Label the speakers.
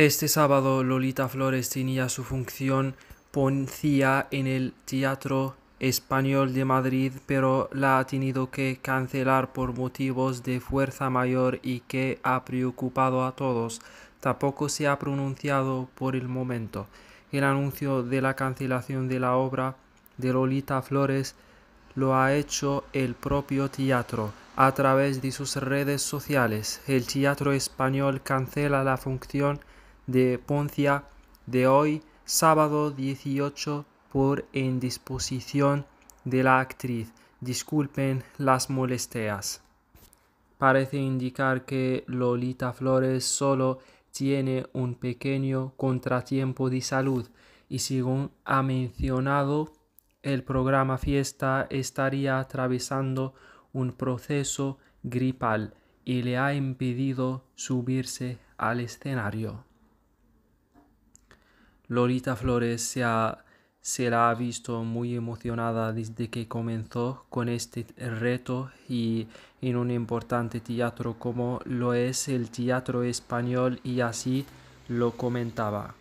Speaker 1: Este sábado Lolita Flores tenía su función Poncía en el Teatro Español de Madrid, pero la ha tenido que cancelar por motivos de fuerza mayor y que ha preocupado a todos. Tampoco se ha pronunciado por el momento. El anuncio de la cancelación de la obra de Lolita Flores lo ha hecho el propio teatro a través de sus redes sociales. El teatro español cancela la función de Poncia de hoy, sábado 18, por indisposición de la actriz. Disculpen las molestias. Parece indicar que Lolita Flores solo tiene un pequeño contratiempo de salud y según ha mencionado, el programa Fiesta estaría atravesando un proceso gripal y le ha impedido subirse al escenario. Lolita Flores se, se la ha visto muy emocionada desde que comenzó con este reto y en un importante teatro como lo es el teatro español y así lo comentaba.